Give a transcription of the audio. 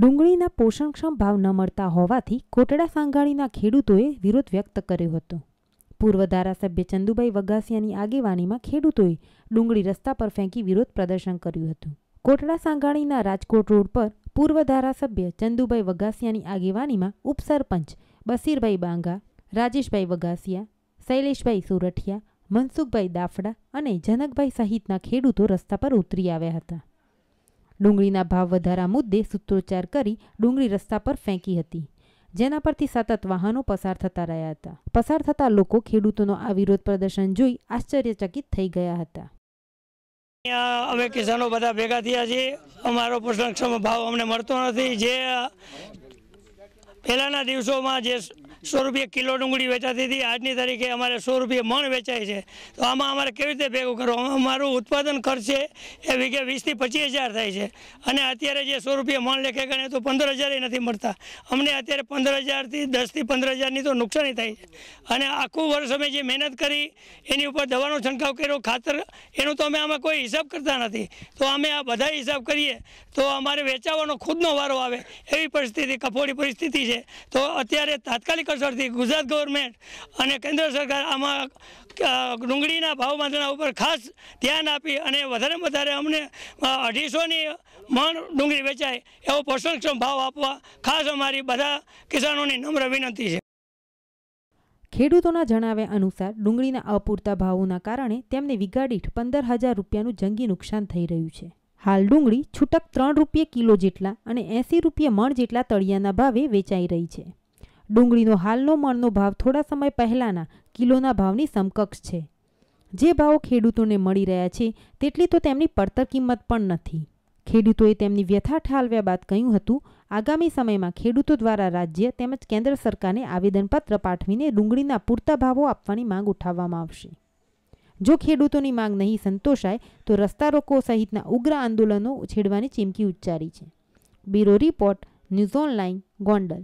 ડુંગળીના પોષણક્ષમ ભાવ ન મળતા હોવાથી કોટડા સાંગાણીના ખેડૂતોએ વિરોધ વ્યક્ત કર્યો હતો પૂર્વ ધારાસભ્ય ચંદુભાઈ વગાસિયાની આગેવાનીમાં ખેડૂતોએ ડુંગળી રસ્તા પર ફેંકી વિરોધ પ્રદર્શન કર્યું હતું કોટડા સાંગાણીના રાજકોટ રોડ પર પૂર્વ ધારાસભ્ય ચંદુભાઈ વગાસિયાની આગેવાનીમાં ઉપસરપંચ બસીરભાઈ બાંગા રાજેશભાઈ વગાસિયા શૈલેષભાઈ સુરઠિયા મનસુખભાઈ દાફડા અને જનકભાઈ સહિતના ખેડૂતો રસ્તા પર ઉતરી આવ્યા હતા ડુંગળીના ભાવ વધારા મુદ્દે સૂત્રોચ્ચાર કરી ડુંગળી રસ્તા પર ફેંકી હતી જેના પરથી સતત વાહનો પસાર થતા રહ્યા હતા પસાર થતા લોકો ખેડૂતોનો આ વિરોધ પ્રદર્શન જોઈ આશ્ચર્યચકિત થઈ ગયા હતા અમે કિસાનો બધા ભેગા થયા છીએ અમારો પોષણક્ષમ ભાવ અમને મળતો નથી જે પહેલાંના દિવસોમાં જે સો રૂપિયા કિલો ડુંગળી વેચાતી હતી આજની તારીખે અમારે સો રૂપિયા મણ વેચાય છે તો આમાં અમારે કેવી રીતે ભેગું કરવું અમારું ઉત્પાદન ખર્ચ એ વીઘે વીસથી પચીસ હજાર થાય છે અને અત્યારે જે સો રૂપિયા મણ લેખે ગણે તો પંદર હજારે નથી મળતા અમને અત્યારે પંદર હજારથી દસથી પંદર હજારની તો નુકસાની થાય છે અને આખું વર્ષ અમે જે મહેનત કરી એની ઉપર દવાનો છંટકાવ કર્યો ખાતર એનો તો અમે આમાં કોઈ હિસાબ કરતા નથી તો અમે આ બધા હિસાબ કરીએ તો અમારે વેચાવાનો ખુદનો વારો આવે એવી પરિસ્થિતિ કફોડી પરિસ્થિતિ પરિસ્થિતિ છે તો અત્યારે તાત્કાલિક અસરથી ગુજરાત ગવર્મેન્ટ અને કેન્દ્ર સરકાર આમાં ડુંગળીના ભાવ બાંધણા ઉપર ખાસ ધ્યાન આપી અને વધારે વધારે અમને અઢીસોની મણ ડુંગળી વેચાય એવો પોષણક્ષમ ભાવ આપવા ખાસ અમારી બધા કિસાનોની નમ્ર વિનંતી છે ખેડૂતોના જણાવ્યા અનુસાર ડુંગળીના અપૂરતા ભાવોના કારણે તેમને વિગાડીઠ પંદર હજાર રૂપિયાનું જંગી નુકસાન થઈ રહ્યું છે હાલ ડુંગળી છૂટક ત્રણ રૂપિયે કિલો જેટલા અને એંસી રૂપિયે મણ જેટલા તળિયાના ભાવે વેચાઈ રહી છે ડુંગળીનો હાલનો મણનો ભાવ થોડા સમય પહેલાંના કિલોના ભાવની સમકક્ષ છે જે ભાવો ખેડૂતોને મળી રહ્યા છે તેટલી તો તેમની પડતર કિંમત પણ નથી ખેડૂતોએ તેમની વ્યથા ઠાલવ્યા બાદ કહ્યું હતું આગામી સમયમાં ખેડૂતો દ્વારા રાજ્ય તેમજ કેન્દ્ર સરકારને આવેદનપત્ર પાઠવીને ડુંગળીના પૂરતા ભાવો આપવાની માંગ ઉઠાવવામાં આવશે જો ખેડૂતોની માંગ નહીં સંતોષાય તો રસ્તા રોકો સહિતના ઉગ્ર આંદોલનો છેડવાની ચીમકી ઉચ્ચારી છે bureau report news online Gondal